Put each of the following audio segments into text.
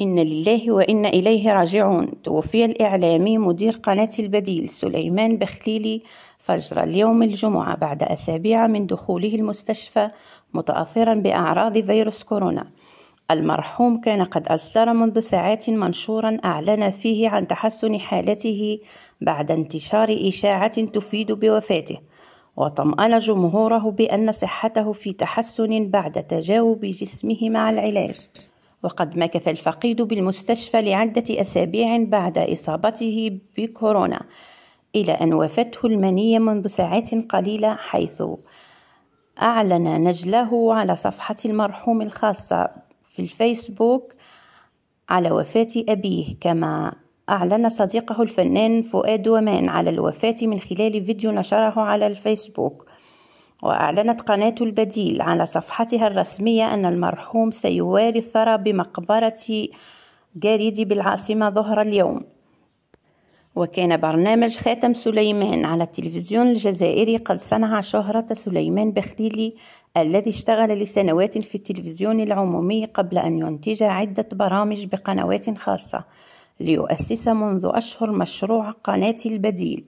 إن لله وإن إليه راجعون توفي الإعلامي مدير قناة البديل سليمان بخليلي فجر اليوم الجمعة بعد أسابيع من دخوله المستشفى متأثرا بأعراض فيروس كورونا المرحوم كان قد أصدر منذ ساعات منشورا أعلن فيه عن تحسن حالته بعد انتشار إشاعة تفيد بوفاته وطمأن جمهوره بأن صحته في تحسن بعد تجاوب جسمه مع العلاج وقد مكث الفقيد بالمستشفى لعدة أسابيع بعد إصابته بكورونا إلى أن وافته المنية منذ ساعات قليلة حيث أعلن نجله على صفحة المرحوم الخاصة في الفيسبوك على وفاة أبيه كما أعلن صديقه الفنان فؤاد ومان على الوفاة من خلال فيديو نشره على الفيسبوك وأعلنت قناة البديل على صفحتها الرسمية أن المرحوم سيواري الثرى بمقبرة جاريدي بالعاصمة ظهر اليوم وكان برنامج خاتم سليمان على التلفزيون الجزائري قد صنع شهرة سليمان بخليلي الذي اشتغل لسنوات في التلفزيون العمومي قبل أن ينتج عدة برامج بقنوات خاصة ليؤسس منذ أشهر مشروع قناة البديل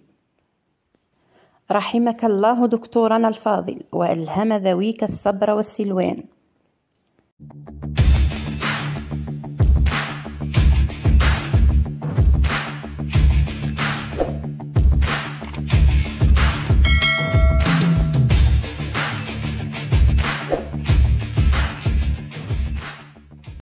رحمك الله دكتورنا الفاضل وألهم ذويك الصبر والسلوان